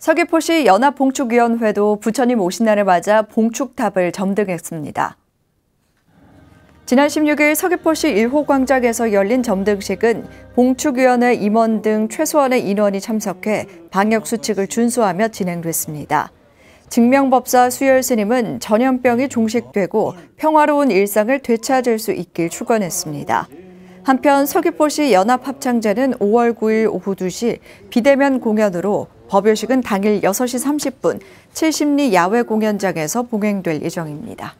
서귀포시 연합봉축위원회도 부처님 오신 날을 맞아 봉축탑을 점등했습니다. 지난 16일 서귀포시 1호 광장에서 열린 점등식은 봉축위원회 임원 등 최소한의 인원이 참석해 방역수칙을 준수하며 진행됐습니다. 증명법사 수열 스님은 전염병이 종식되고 평화로운 일상을 되찾을 수 있길 축원했습니다. 한편 서귀포시 연합합창제는 5월 9일 오후 2시 비대면 공연으로 법요식은 당일 6시 30분 70리 야외 공연장에서 봉행될 예정입니다.